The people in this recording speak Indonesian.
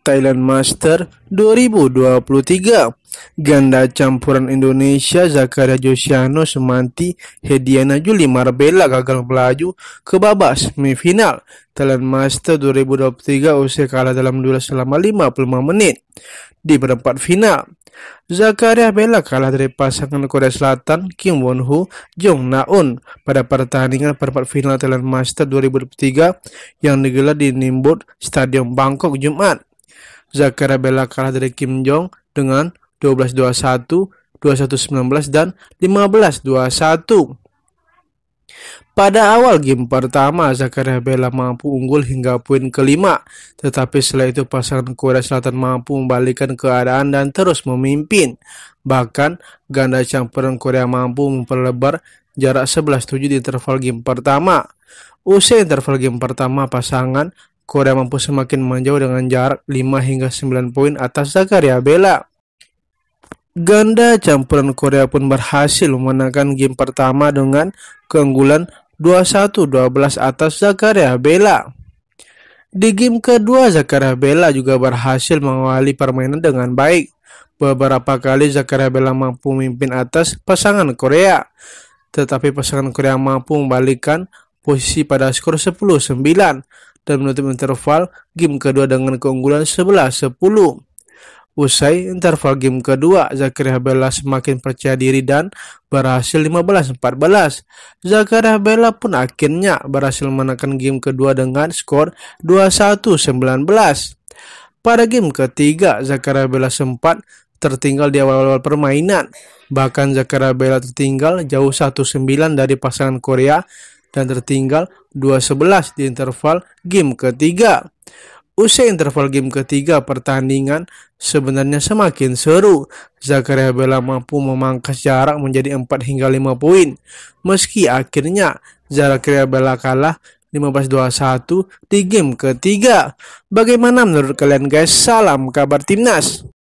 Thailand Master 2023. Ganda campuran Indonesia Zakaria Josiano Semanti Hediana Juli Marbella gagal melaju ke babak semifinal Thailand Master 2023 usai kalah dalam duel selama 55 menit di perempat final. Zakaria Bella kalah dari pasangan Korea Selatan Kim Won Ho Jong Na Un pada pertandingan perempat final Thailand Master 2023 yang digelar di Nimbut Stadium Bangkok Jumat. Zakaria Bella kalah dari Kim Jong dengan 12-21, 21-19, dan 15-21. Pada awal game pertama, Zakaria Bella mampu unggul hingga poin kelima, tetapi setelah itu pasangan Korea Selatan mampu membalikkan keadaan dan terus memimpin. Bahkan, ganda campuran Korea mampu memperlebar jarak 11-7 di interval game pertama. Usai interval game pertama, pasangan Korea mampu semakin menjauh dengan jarak 5 hingga 9 poin atas Zakaria Bella. Ganda campuran Korea pun berhasil memenangkan game pertama dengan keunggulan 21-12 atas Zakaria Bella. Di game kedua, Zakaria Bella juga berhasil mengawali permainan dengan baik. Beberapa kali Zakaria Bella mampu memimpin atas pasangan Korea. Tetapi pasangan Korea mampu membalikkan posisi pada skor 10-9 dan menutup interval game kedua dengan keunggulan 11-10. Usai interval game kedua, Zakaria Bella semakin percaya diri dan berhasil 15-14. Zakaria Bella pun akhirnya berhasil menekan game kedua dengan skor 21-19. Pada game ketiga, Zakaria Bella sempat tertinggal di awal-awal permainan. Bahkan Zakaria Bella tertinggal jauh 1-9 dari pasangan Korea dan tertinggal 2-11 di interval game ketiga. Usai interval game ketiga pertandingan sebenarnya semakin seru. Zakaria Bella mampu memangkas jarak menjadi 4 hingga 5 poin. Meski akhirnya Zakaria Bella kalah 15-21 di game ketiga. Bagaimana menurut kalian guys? Salam kabar timnas.